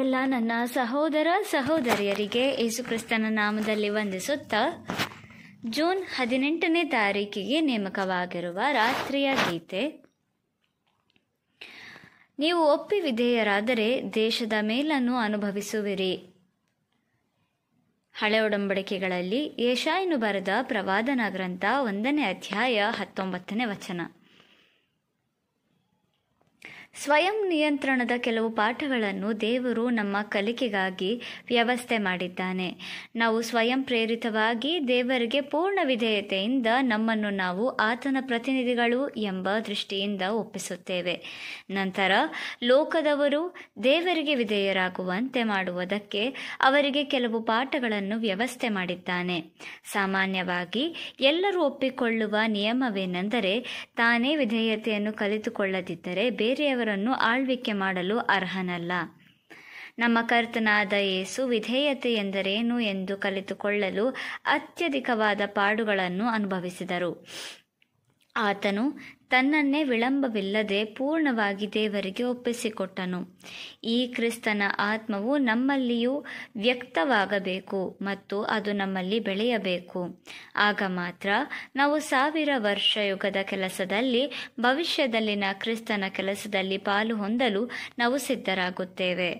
ಎಲ್ಲ ನನ್ನ ಸಹೋದರ ಸಹೋದರಿಯರಿಗೆ ಯೇಸುಕ್ರಿಸ್ತನ ನಾಮದಲ್ಲಿ ವಂದಿಸುತ್ತಾ ಜೂನ್ ಹದಿನೆಂಟನೇ ತಾರೀಕಿಗೆ ನೇಮಕವಾಗಿರುವ ರಾತ್ರಿಯ ಗೀತೆ ನೀವು ಒಪ್ಪಿ ವಿಧೇಯರಾದರೆ ದೇಶದ ಮೇಲನ್ನು ಅನುಭವಿಸುವಿರಿ ಹಳೆ ಒಡಂಬಡಿಕೆಗಳಲ್ಲಿ ಏಷಾಯನು ಬರೆದ ಪ್ರವಾದನ ಗ್ರಂಥ ಒಂದನೇ ಅಧ್ಯಾಯ ಹತ್ತೊಂಬತ್ತನೇ ವಚನ ಸ್ವಯಂ ನಿಯಂತ್ರಣದ ಕೆಲವು ಪಾಠಗಳನ್ನು ದೇವರು ನಮ್ಮ ಕಲಿಕೆಗಾಗಿ ವ್ಯವಸ್ಥೆ ಮಾಡಿದ್ದಾನೆ ನಾವು ಸ್ವಯಂ ಪ್ರೇರಿತವಾಗಿ ದೇವರಿಗೆ ಪೂರ್ಣ ವಿಧೇಯತೆಯಿಂದ ನಮ್ಮನ್ನು ನಾವು ಆತನ ಪ್ರತಿನಿಧಿಗಳು ಎಂಬ ದೃಷ್ಟಿಯಿಂದ ಒಪ್ಪಿಸುತ್ತೇವೆ ನಂತರ ಲೋಕದವರು ದೇವರಿಗೆ ವಿಧೇಯರಾಗುವಂತೆ ಮಾಡುವುದಕ್ಕೆ ಅವರಿಗೆ ಕೆಲವು ಪಾಠಗಳನ್ನು ವ್ಯವಸ್ಥೆ ಮಾಡಿದ್ದಾನೆ ಸಾಮಾನ್ಯವಾಗಿ ಎಲ್ಲರೂ ಒಪ್ಪಿಕೊಳ್ಳುವ ನಿಯಮವೇನೆಂದರೆ ತಾನೇ ವಿಧೇಯತೆಯನ್ನು ಕಲಿತುಕೊಳ್ಳದಿದ್ದರೆ ಬೇರೆಯವರು ಬೇರೆಯವರನ್ನು ಆಳ್ವಿಕೆ ಮಾಡಲು ಅರ್ಹನಲ್ಲ ನಮ್ಮ ಕರ್ತನಾದ ಯೇಸು ವಿಧೇಯತೆ ಎಂದರೇನು ಎಂದು ಕಲಿತುಕೊಳ್ಳಲು ಅತ್ಯಧಿಕವಾದ ಪಾಡುಗಳನ್ನು ಅನುಭವಿಸಿದರು ಆತನು ತನ್ನನ್ನೇ ವಿಳಂಬವಿಲ್ಲದೆ ಪೂರ್ಣವಾಗಿ ದೇವರಿಗೆ ಒಪ್ಪಿಸಿಕೊಟ್ಟನು ಈ ಕ್ರಿಸ್ತನ ಆತ್ಮವು ನಮ್ಮಲ್ಲಿಯೂ ವ್ಯಕ್ತವಾಗಬೇಕು ಮತ್ತು ಅದು ನಮ್ಮಲ್ಲಿ ಬೆಳೆಯಬೇಕು ಆಗ ಮಾತ್ರ ನಾವು ಸಾವಿರ ವರ್ಷ ಯುಗದ ಕೆಲಸದಲ್ಲಿ ಭವಿಷ್ಯದಲ್ಲಿನ ಕ್ರಿಸ್ತನ ಕೆಲಸದಲ್ಲಿ ಪಾಲು ಹೊಂದಲು ನಾವು ಸಿದ್ಧರಾಗುತ್ತೇವೆ